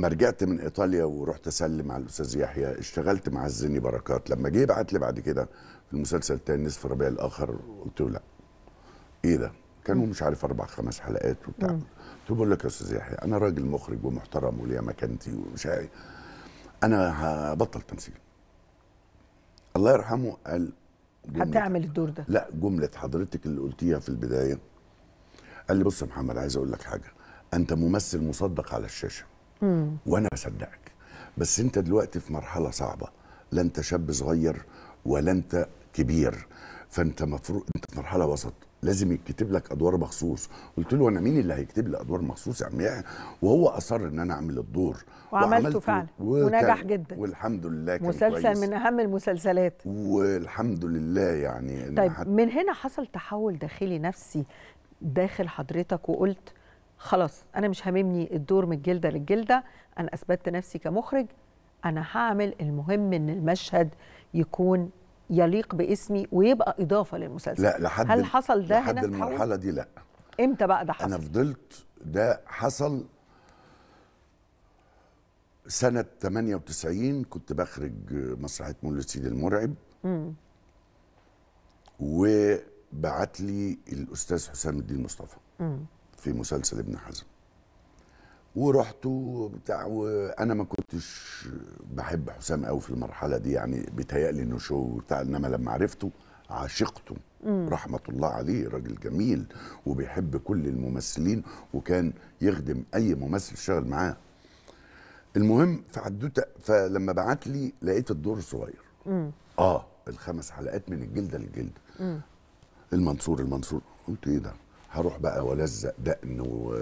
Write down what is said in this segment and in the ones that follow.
ما رجعت من ايطاليا ورحت اسلم على الاستاذ يحيى اشتغلت مع الزني بركات لما جه بعت لي بعد كده في المسلسل الثاني نصف ربيع الاخر قلت له لا ايه ده كانوا مش عارف اربع خمس حلقات وبتاع قلت له بقول لك يا استاذ يحيى انا راجل مخرج ومحترم وليا مكانتي ومش عارف انا هبطل تمثيل الله يرحمه قال هتعمل الدور ده لا جمله حضرتك اللي قلتيها في البدايه قال لي بص يا محمد عايز اقول لك حاجه انت ممثل مصدق على الشاشه وانا بصدقك بس انت دلوقتي في مرحله صعبه لا انت شاب صغير ولا انت كبير فانت مفروض انت في مرحله وسط لازم يتكتب لك ادوار مخصوص قلت له انا مين اللي هيكتب لي ادوار مخصوص يعني يا عم وهو اصر ان انا اعمل الدور وعملته فعلا ونجح جدا والحمد لله كان مسلسل كويس. من اهم المسلسلات والحمد لله يعني طيب حت... من هنا حصل تحول داخلي نفسي داخل حضرتك وقلت خلاص انا مش هاممني الدور من الجلده للجلده انا اثبتت نفسي كمخرج انا هعمل المهم ان المشهد يكون يليق باسمي ويبقى اضافه للمسلسل لا لحد هل حصل ده لحد المرحله دي لا امتى بقى ده حصل انا فضلت ده حصل سنة 98 كنت بخرج مسرحية مول السيد المرعب امم وبعت لي الأستاذ حسام الدين مصطفى مم. في مسلسل ابن حزم ورحت وبتاع وانا ما كنتش بحب حسام قوي في المرحله دي يعني بيتهيألي انه شو بتاع انما لما عرفته عشقته مم. رحمه الله عليه راجل جميل وبيحب كل الممثلين وكان يخدم اي ممثل شغل معاه المهم فعدوت فلما بعت لي لقيت الدور صغير مم. اه الخمس حلقات من الجلده للجلده المنصور المنصور قلت ايه ده هروح بقى والزق دقن و...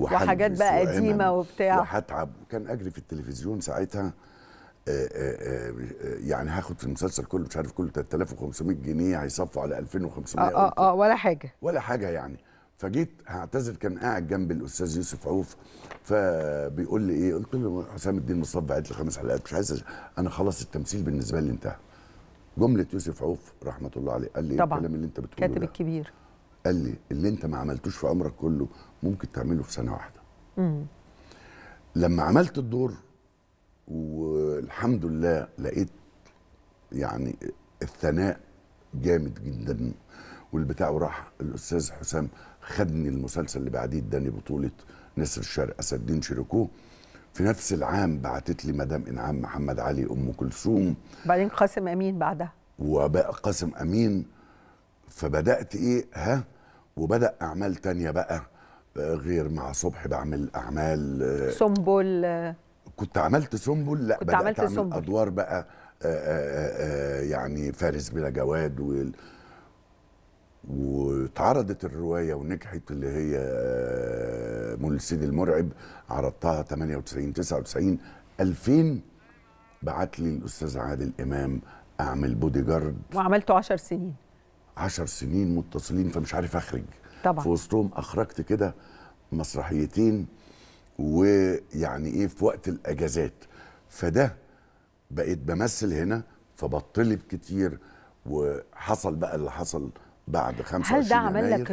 وحاجات بقى قديمه وبتاع وهتعب وكان اجري في التلفزيون ساعتها آه، آه، آه، يعني هاخد في المسلسل كله مش عارف كله 3500 جنيه هيصفوا على 2500 اه اه, آه ولا حاجه ولا حاجه يعني فجيت هعتذر كان قاعد جنب الاستاذ يوسف عوف فبيقول لي ايه قلت له حسام الدين مصطفى بعت لي خمس حلقات مش عايز انا خلاص التمثيل بالنسبه لي انتهى جمله يوسف عوف رحمه الله عليه قال لي إيه طبعا الكلام اللي انت بتقوله الكاتب الكبير قال لي اللي انت ما عملتوش في عمرك كله ممكن تعمله في سنه واحده لما عملت الدور والحمد لله لقيت يعني الثناء جامد جدا والبتاع وراح الاستاذ حسام خدني المسلسل اللي بعديه اداني بطوله نسر الشرق اسد الدين شيركوه في نفس العام بعتت لي مدام انعام محمد علي ام كلثوم بعدين قاسم امين بعدها وبقى قاسم امين فبدات ايه ها وبدا اعمال تانية بقى غير مع صبحي بعمل اعمال آه، سنبل آه، كنت عملت سنبل لا كنت بدات عملت اعمل سنبل. ادوار بقى آه، يعني فارس بلا جواد و واتعرضت الروايه ونجحت اللي هي مول السيد المرعب عرضتها 98 99 2000 بعت لي الاستاذ عادل امام اعمل بودي جارد وعملته 10 سنين عشر سنين متصلين فمش عارف اخرج طبعا في وسطهم اخرجت كده مسرحيتين ويعني ايه في وقت الاجازات فده بقيت بمثل هنا فبطلب كتير وحصل بقى اللي حصل بعد 25 هل ده عمل لك